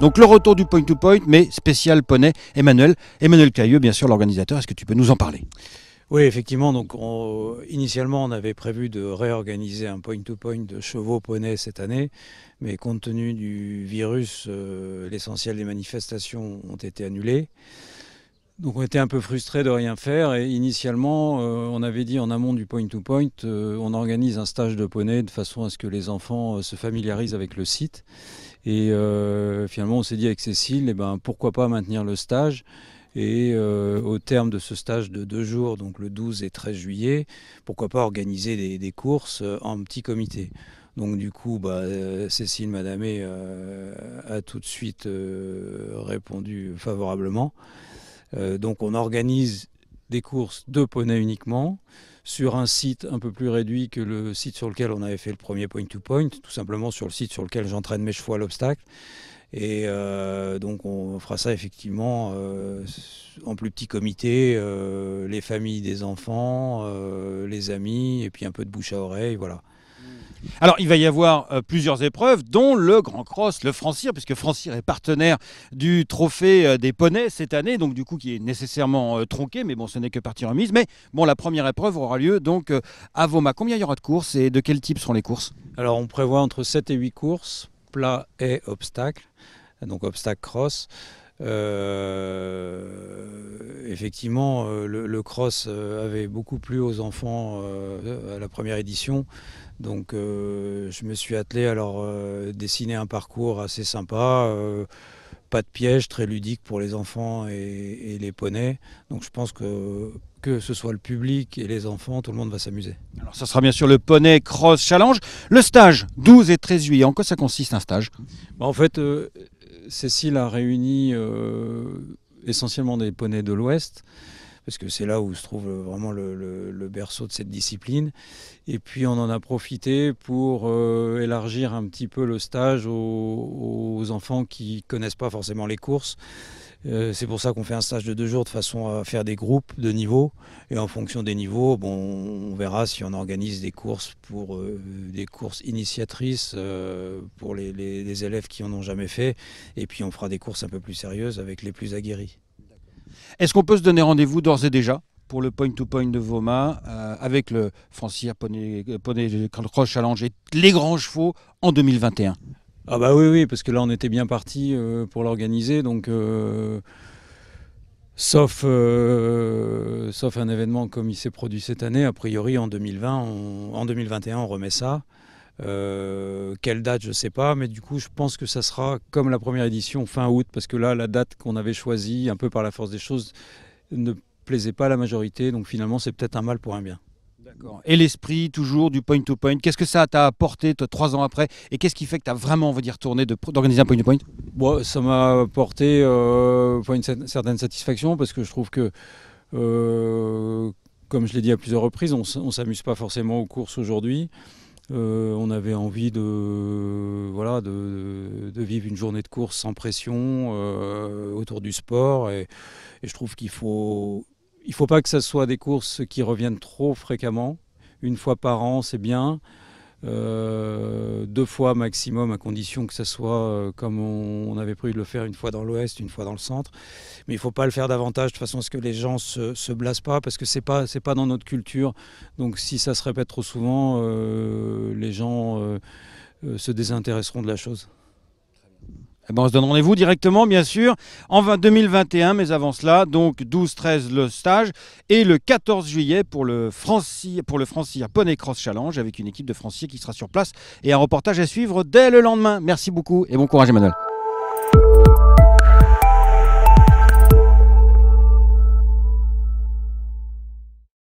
Donc le retour du point-to-point, mais spécial poney. Emmanuel, Emmanuel Cailleux, bien sûr, l'organisateur, est-ce que tu peux nous en parler oui, effectivement. Donc, initialement, on avait prévu de réorganiser un point-to-point de chevaux poney cette année, mais compte tenu du virus, euh, l'essentiel des manifestations ont été annulées. Donc on était un peu frustrés de rien faire et initialement euh, on avait dit en amont du point-to-point euh, on organise un stage de poney de façon à ce que les enfants euh, se familiarisent avec le site et finalement on s'est dit avec Cécile eh ben, pourquoi pas maintenir le stage et au terme de ce stage de deux jours, donc le 12 et 13 juillet, pourquoi pas organiser des, courses en petit comité. Donc du coup, bah, Cécile Madame a tout de suite répondu favorablement. Euh, donc on organise des courses de poney uniquement sur un site un peu plus réduit que le site sur lequel on avait fait le premier point-to-point, tout simplement sur le site sur lequel j'entraîne mes chevaux à l'obstacle. Et euh, donc on fera ça effectivement euh, en plus petit comité, les familles des enfants, les amis, et puis un peu de bouche à oreille, voilà. Alors, il va y avoir euh, plusieurs épreuves, dont le Grand Cross, le Francir, puisque Francir est partenaire du trophée euh, des poneys cette année, donc du coup qui est nécessairement euh, tronqué, mais bon, ce n'est que partie remise. Mais bon, la première épreuve aura lieu donc à Voma. Combien il y aura de courses et de quel type seront les courses Alors, on prévoit entre 7 et 8 courses, plat et obstacle, donc obstacle cross. Euh, effectivement, euh, le, cross euh, avait beaucoup plu aux enfants à la première édition. Donc je me suis attelé à leur dessiner un parcours assez sympa. pas de piège, très ludique pour les enfants et, les poneys. Donc je pense que que ce soit le public et les enfants, tout le monde va s'amuser. Alors ça sera bien sûr le Poney Cross Challenge. Le stage, 12 et 13 juillet, en quoi ça consiste un stage bah, En fait, Cécile a réuni euh, essentiellement des poneys de l'Ouest parce que c'est là où se trouve vraiment le, berceau de cette discipline. Et puis on en a profité pour euh, élargir un petit peu le stage aux, aux enfants qui connaissent pas forcément les courses euh, c'est pour ça qu'on fait un stage de deux jours de façon à faire des groupes de niveaux. Et en fonction des niveaux, bon, on verra si on organise des courses pour euh, des courses initiatrices euh, pour les, élèves qui en ont jamais fait. Et puis on fera des courses un peu plus sérieuses avec les plus aguerris. Est-ce qu'on peut se donner rendez-vous d'ores et déjà pour le point-to-point de Voma avec le Francière Poney, Poney Croche Challenge et les grands chevaux en 2021 ah bah oui, oui, parce que là on était bien parti euh, pour l'organiser, donc euh, sauf, euh, sauf un événement comme il s'est produit cette année, a priori en 2020, en 2021 on remet ça. quelle date, je sais pas, mais du coup je pense que ça sera comme la première édition fin août, parce que là la date qu'on avait choisie, un peu par la force des choses, ne plaisait pas à la majorité, donc finalement c'est peut-être un mal pour un bien. Et l'esprit, toujours, du point-to-point. Qu'est-ce que ça t'a apporté, trois ans après Et qu'est-ce qui fait que tu as vraiment envie d'y retourner, d'organiser un point-to-point Ça m'a apporté euh, une certaine satisfaction parce que je trouve que. Euh, comme je l'ai dit à plusieurs reprises, on ne s'amuse pas forcément aux courses aujourd'hui. Euh, on avait envie de, voilà, de, vivre une journée de course sans pression autour du sport. Et, et je trouve qu'il faut il ne faut pas que ce soit des courses qui reviennent trop fréquemment. Une fois par an, c'est bien. Euh, deux fois maximum, à condition que ce soit euh, comme on, avait prévu de le faire, une fois dans l'ouest, une fois dans le centre. Mais il ne faut pas le faire davantage de façon à ce que les gens se, se blasent pas, parce que ce n'est pas, pas dans notre culture. Donc si ça se répète trop souvent, euh, les gens se désintéresseront de la chose. Eh ben, on se donne rendez-vous directement, bien sûr, en 2021, mais avant cela, donc 12-13 le stage et le 14 juillet pour le francier pour le Poney Cross Challenge avec une équipe de Franciers qui sera sur place et un reportage à suivre dès le lendemain. Merci beaucoup et bon courage, Emmanuel.